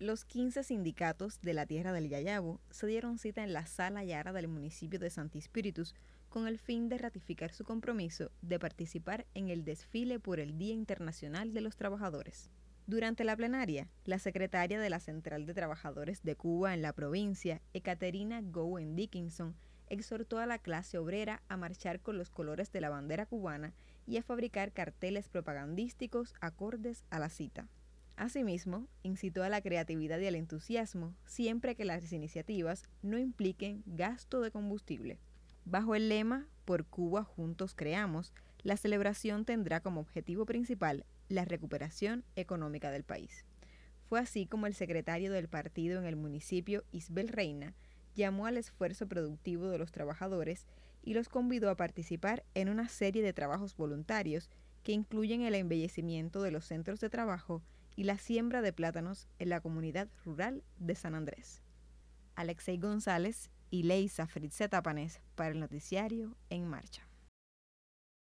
Los 15 sindicatos de la tierra del Yayabo se dieron cita en la sala Yara del municipio de Santi con el fin de ratificar su compromiso de participar en el desfile por el Día Internacional de los Trabajadores. Durante la plenaria, la secretaria de la Central de Trabajadores de Cuba en la provincia, Ekaterina Gowen Dickinson, exhortó a la clase obrera a marchar con los colores de la bandera cubana y a fabricar carteles propagandísticos acordes a la cita. Asimismo, incitó a la creatividad y al entusiasmo siempre que las iniciativas no impliquen gasto de combustible. Bajo el lema Por Cuba Juntos Creamos, la celebración tendrá como objetivo principal la recuperación económica del país. Fue así como el secretario del partido en el municipio, Isbel Reina, llamó al esfuerzo productivo de los trabajadores y los convidó a participar en una serie de trabajos voluntarios que incluyen el embellecimiento de los centros de trabajo y la siembra de plátanos en la comunidad rural de San Andrés. Alexei González y Leisa Fritzeta Panés para el noticiario En Marcha.